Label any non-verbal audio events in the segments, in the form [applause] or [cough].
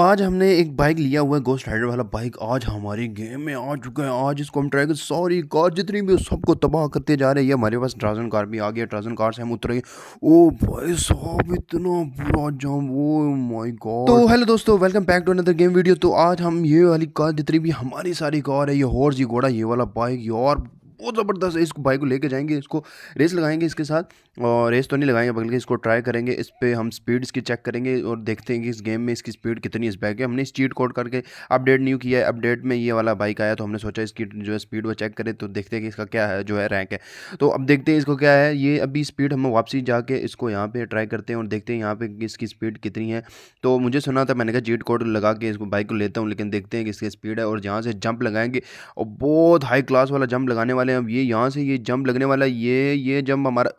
आज हमने एक बाइक लिया हुआ है गोस्ट राइडर वाला बाइक आज हमारी गेम में आ चुका है आज इसको हम ट्राई कर सॉरी कार जितनी भी सबको तबाह करते जा रहे हैं हमारे पास ट्राजन कार भी आ गया ट्राजन कार से हम उतरे ओ भाई साहब इतना बुरा जाम ओ माय गॉड तो हेलो दोस्तों welcome back to another game video तो आज हम ये वाली कार जितनी भी हमारी सारी कार है ये हॉर्स ये घोड़ा ये वाला बाइक और बहुत ज़बरदस्त है इस बाइक को लेके जाएंगे इसको रेस लगाएंगे इसके साथ और रेस तो नहीं लगाएंगे बल्कि इसको ट्राई करेंगे इस पर हम स्पीड इसकी चेक करेंगे और देखते हैं कि इस गेम में इसकी स्पीड कितनी इस बाइक है हमने इस चीट कोड करके अपडेट न्यू किया है अपडेट में ये वाला बाइक आया तो हमने सोचा इसकी जो है स्पीड वो चेक करें तो देखते हैं कि इसका क्या है जो है रैंक है तो अब देखते हैं इसको क्या है ये अभी स्पीड हम वापसी जाके इसको यहाँ पर ट्राई करते हैं और देखते हैं यहाँ पर इसकी स्पीड कितनी है तो मुझे सुना था मैंने कहा चीट कोड लगा के इसको बाइक को लेता हूँ लेकिन देखते हैं कि इसकी स्पीड है और जहाँ से जंप लगाएंगे और बहुत हाई क्लास वाला जंप लगाने वाले वाले हैं अब ये यहाँ से ये जंप लगने वाला ये ये जंप हमारा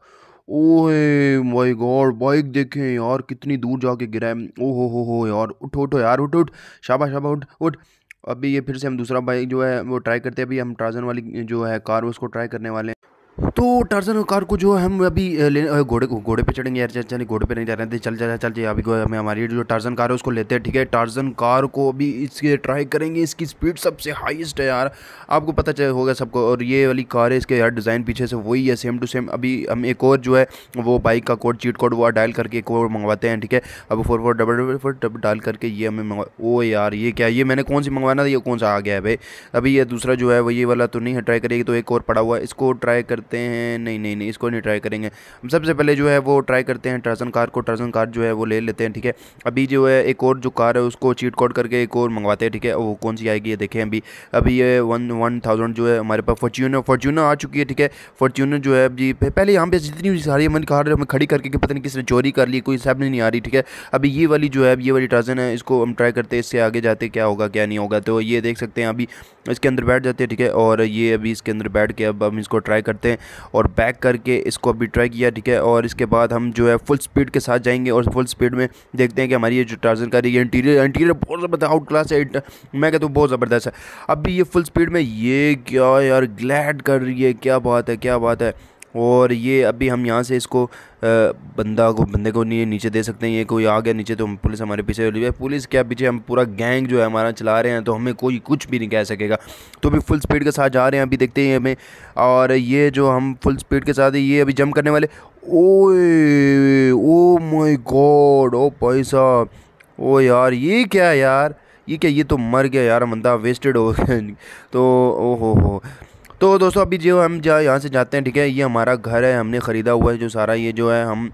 ओए माय गॉड बाइक देखें यार कितनी दूर जाके गिरा है ओ हो हो हो यार उठ उठो यार उठ उठ शाबा शाबा उठ उठ अभी ये फिर से हम दूसरा बाइक जो है वो ट्राई करते हैं अभी हम ट्राजन वाली जो है कार उसको ट्राई करने वाले हैं तो टर्जन कार को जो हम अभी ले घोड़े घोड़े पे चढ़ेंगे यार चल घोड़े पे नहीं जा रहे थे चल जा चल जा अभी हमें हमारी जो टार्जन कार है उसको लेते हैं ठीक है टार्जन कार को अभी इसके ट्राई करेंगे इसकी स्पीड सबसे हाईएस्ट है यार आपको पता चल होगा सबको और ये वाली कार है इसके यार डिज़ाइन पीछे से वही है सेम टू सेम अभी हम एक और जो है वो बाइक का कोड चीट कोड वो डायल करके एक और मंगवाते हैं ठीक है अब four four double double four double डाल करके ये हमें मंगवा ओ यार ये क्या ये मैंने कौन सी मंगवाना था ये कौन सा आ गया है भाई अभी ये दूसरा जो है वो ये वाला तो नहीं है ट्राई करेगी तो एक और पड़ा हुआ है इसको ट्राई कर करते हैं नहीं नहीं नहीं इसको नहीं ट्राई करेंगे हम सबसे पहले जो है वो ट्राई करते हैं ट्रजन कार को ट्रजन कार जो है वो ले लेते हैं ठीक है अभी जो है एक और जो कार है उसको चीट कोड करके एक और मंगवाते हैं ठीक है वो कौन सी आएगी देखें अभी अभी ये वन वन थाउजेंड जो है हमारे पास फॉर्चूनो फॉर्चूनो आ चुकी है ठीक है फॉर्चूनो जो है अभी पहले यहाँ पे जितनी सारी हमारी कार हमें खड़ी करके पता नहीं किसने चोरी कर ली कोई सब नहीं आ रही ठीक है अभी ये वाली जो है ये वाली ट्रजन है इसको हम ट्राई करते हैं इससे आगे जाते क्या होगा क्या नहीं होगा तो ये देख सकते हैं अभी इसके अंदर बैठ जाते हैं ठीक है और ये अभी इसके अंदर बैठ के अब हम इसको ट्राई करते हैं हैं और बैक करके इसको अभी ट्राई किया ठीक है और इसके बाद हम जो है फुल स्पीड के साथ जाएंगे और फुल स्पीड में देखते हैं कि हमारी ये जो टार्जन का रही है इंटीरियर इंटीरियर बहुत ज़बरदस्त आउट क्लास है मैं कहता हूँ बहुत ज़बरदस्त है अभी ये फुल स्पीड में ये क्या यार ग्लैड कर रही है क्या बात है क्या बात है और ये अभी हम यहाँ से इसको बंदा को बंदे को नीचे दे सकते हैं ये कोई आ गया नीचे तो हम पुलिस हमारे पीछे हो है पुलिस क्या पीछे हम पूरा गैंग जो है हमारा चला रहे हैं तो हमें कोई कुछ भी नहीं कह सकेगा तो अभी फुल स्पीड के साथ जा रहे हैं अभी देखते हैं हमें और ये जो हम फुल स्पीड के साथ ये अभी जंप करने वाले ओए ओ मई गॉड ओ पैसा ओ यार ये क्या यार ये क्या ये तो मर गया यार बंदा वेस्टेड हो गया [laughs] तो ओ हो हो तो दोस्तों अभी जो हम जहाँ यहाँ से जाते हैं ठीक है ये हमारा घर है हमने ख़रीदा हुआ है जो सारा ये जो है हम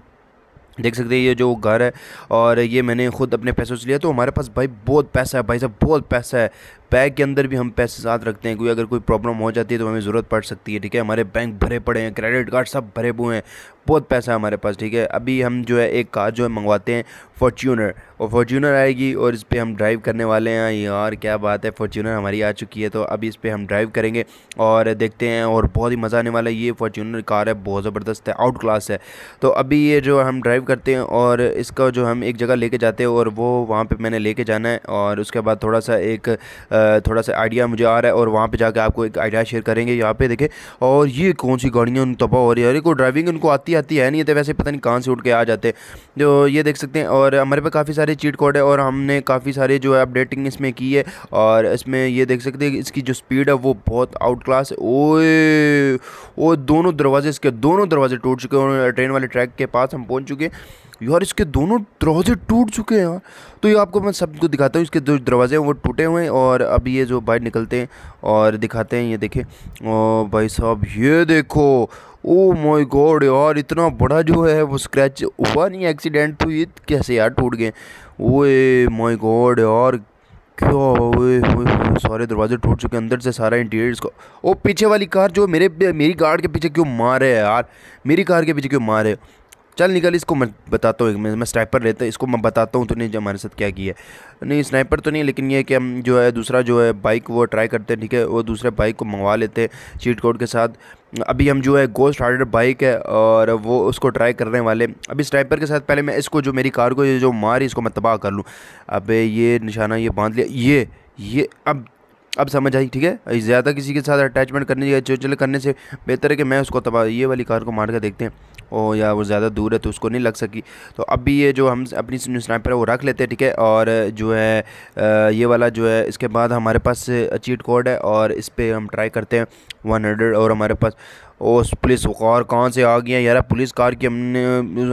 देख सकते हैं ये जो घर है और ये मैंने खुद अपने पैसों से लिया तो हमारे पास भाई बहुत पैसा है भाई साहब बहुत पैसा है बैग के अंदर भी हम पैसे साथ रखते हैं कोई अगर कोई प्रॉब्लम हो जाती है तो हमें ज़रूरत पड़ सकती है ठीक है हमारे बैंक भरे पड़े हैं क्रेडिट कार्ड सब भरे हुए हैं बहुत पैसा है हमारे पास ठीक है अभी हम जो है एक कार जो है मंगवाते हैं फॉर्च्यूनर और फॉर्च्यूनर आएगी और इस पर हम ड्राइव करने वाले हैं यार क्या बात है फॉर्च्यूनर हमारी आ चुकी है तो अभी इस पर हम ड्राइव करेंगे और देखते हैं और बहुत ही मज़ा आने वाला है ये फॉर्च्यूनर कार है बहुत ज़बरदस्त है आउट क्लास है तो अभी ये जो हम ड्राइव करते हैं और इसका जो हम एक जगह लेके जाते हैं और वो वहाँ पर मैंने लेके जाना है और उसके बाद थोड़ा सा एक थोड़ा सा आइडिया मुझे आ रहा है और वहाँ पर जाकर आपको एक आइडिया शेयर करेंगे यहाँ पे देखें और ये कौन सी गाड़ियाँ उन तबाह हो रही है अरे को ड्राइविंग उनको आती आती है नहीं तो वैसे पता नहीं कहाँ से उठ के आ जाते जो तो ये देख सकते हैं और हमारे पास काफ़ी सारे चीट कोड है और हमने काफ़ी सारे जो है अपडेटिंग इसमें की है और इसमें ये देख सकते हैं इसकी जो स्पीड है वो बहुत आउट क्लास ओ वो दोनों दरवाजे इसके दोनों दरवाजे टूट चुके हैं ट्रेन वाले ट्रैक के पास हम पहुँच चुके हैं यार इसके दोनों दरवाजे टूट चुके हैं यार तो ये आपको मैं सबको दिखाता हूँ इसके जो दरवाजे हैं वो टूटे हुए हैं और अब ये जो बाहर निकलते हैं और दिखाते हैं ये देखें और भाई साहब ये देखो ओ माय गॉड यार इतना बड़ा जो है वो स्क्रैच हुआ नहीं एक्सीडेंट तो हुई कैसे यार टूट गए ओए माय गॉड यार क्या ओए सारे दरवाजे टूट चुके अंदर से सारा इंटीरियर इसको ओ पीछे वाली कार जो मेरे मेरी कार के पीछे क्यों मार है यार मेरी कार के पीछे क्यों मार है चल निकल इसको मैं बताता हूँ मैं मैं स्नाइपर लेता इसको मैं बताता हूँ तूने जो हमारे साथ क्या किया है नहीं स्नाइपर तो नहीं लेकिन ये कि हम जो है दूसरा जो है बाइक वो ट्राई करते हैं ठीक है वो दूसरे बाइक को मंगवा लेते हैं चीट कोड के साथ अभी हम जो है गोस्ट हार्डर बाइक है और वो उसको ट्राई करने वाले अभी स्नाइपर के साथ पहले मैं इसको जो मेरी कार को जो मारी इसको मैं तबाह कर लूँ अब ये निशाना ये बांध लिया ये ये अब अब समझ आई ठीक है ज़्यादा किसी के साथ अटैचमेंट करने या करने से बेहतर है कि मैं उसको तबाह ये वाली कार को मार कर देखते हैं हो या वो ज़्यादा दूर है तो उसको नहीं लग सकी तो अब भी ये जो हम अपनी स्नाइपर है वो रख लेते हैं ठीक है और जो है ये वाला जो है इसके बाद हमारे पास चीट कोड है और इस पर हम ट्राई करते हैं वन हंड्रेड और हमारे पास उस पुलिस कार कहाँ से आ गया यार पुलिस कार की हमने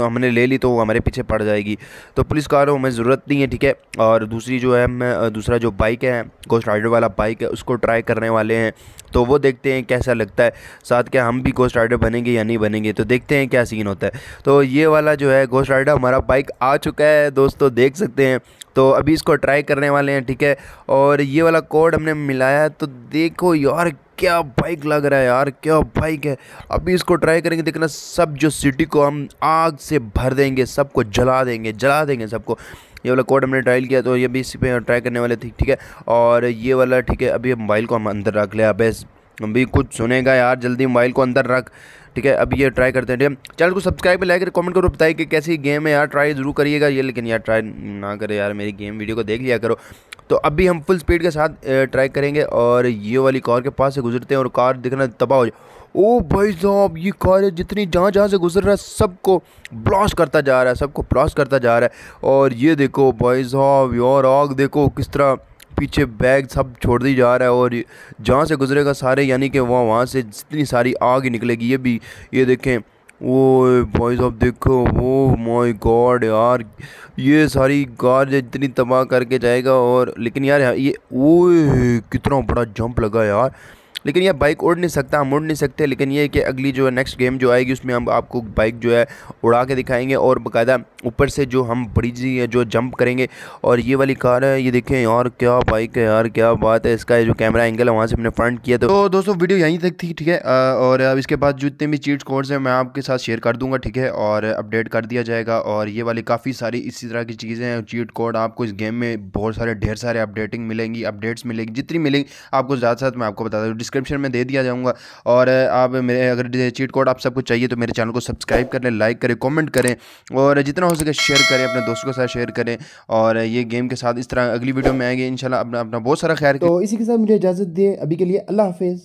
हमने ले ली तो वो हमारे पीछे पड़ जाएगी तो पुलिस कार हमें ज़रूरत नहीं है ठीक है और दूसरी जो है मैं दूसरा जो बाइक है गोस्ट राइडर वाला बाइक है उसको ट्राई करने वाले हैं तो वो देखते हैं कैसा लगता है साथ क्या हम भी गोस्ट राइडर बनेंगे या नहीं बनेंगे तो देखते हैं क्या सीन होता है तो ये वाला जो है गोस्ट राइडर हमारा बाइक आ चुका है दोस्तों देख सकते हैं तो अभी इसको ट्राई करने वाले हैं ठीक है और ये वाला कोड हमने मिलाया तो देखो यार क्या बाइक लग रहा है यार क्या बाइक है अभी इसको ट्राई करेंगे देखना सब जो सिटी को हम आग से भर देंगे सबको जला देंगे जला देंगे सबको ये वाला कोड हमने ट्रायल किया तो ये भी इसी पे ट्राई करने वाले थे ठीक है और ये वाला ठीक है अभी मोबाइल को हम अंदर रख लिया बस अभी कुछ सुनेगा यार जल्दी मोबाइल को अंदर रख ठीक है अब ये ट्राई करते हैं ठीक है चैनल को सब्सक्राइब लाइक कमेंट करो बताइए कि कैसी गेम है यार ट्राई ज़रूर करिएगा ये लेकिन यार ट्राई ना करे यार मेरी गेम वीडियो को देख लिया करो तो अभी हम फुल स्पीड के साथ ट्राई करेंगे और ये वाली कार के पास से गुजरते हैं और कार दिखना तबाह हो जाए ओ भाई साहब ये कार जितनी जहाँ जहाँ से गुजर रहा है सबको ब्लास्ट करता जा रहा है सबको ब्लास्ट करता जा रहा है और ये देखो भाई साहब यार आग देखो किस तरह पीछे बैग सब छोड़ दी जा रहा है और जहाँ से गुजरेगा सारे यानी कि वहाँ वहाँ से जितनी सारी आग निकलेगी ये भी ये देखें वो भाई साहब देखो वो माय गॉड यार ये सारी कार इतनी तबाह करके जाएगा और लेकिन यार ये वो कितना बड़ा जंप लगा यार लेकिन यह बाइक उड़ नहीं सकता हम उड़ नहीं सकते लेकिन ये कि अगली जो है नेक्स्ट गेम जो आएगी उसमें हम आपको बाइक जो है उड़ा के दिखाएंगे और बाकायदा ऊपर से जो हम ब्रिज जो जंप करेंगे और ये वाली कार है ये देखें यार क्या बाइक है यार क्या बात है इसका जो कैमरा एंगल है वहाँ से हमने फ्रंट किया तो, तो दोस्तों वीडियो यहीं तक थी ठीक है और अब इसके बाद जितने भी चीट कोड्स हैं मैं आपके साथ शेयर कर दूँगा ठीक है और अपडेट कर दिया जाएगा और ये वाली काफ़ी सारी इसी तरह की चीज़ें हैं चीट कोड आपको इस गेम में बहुत सारे ढेर सारे अपडेटिंग मिलेंगी अपडेट्स मिलेगी जितनी मिलेंगी आपको ज़्यादा से मैं आपको बता दूँ डिस्क्रिप्शन में दे दिया जाऊँगा और आप मेरे अगर चीट कोड आप सबको चाहिए तो मेरे चैनल को सब्सक्राइब करें लाइक करें कॉमेंट करें और जितना हो सके शेयर करें अपने दोस्तों के साथ शेयर करें और ये गेम के साथ इस तरह अगली वीडियो में आएंगे इन अपना अपना बहुत सारा ख्याल तो इसी के साथ मुझे इजाज़त दिए अभी के लिए अल्लाह हाफिज़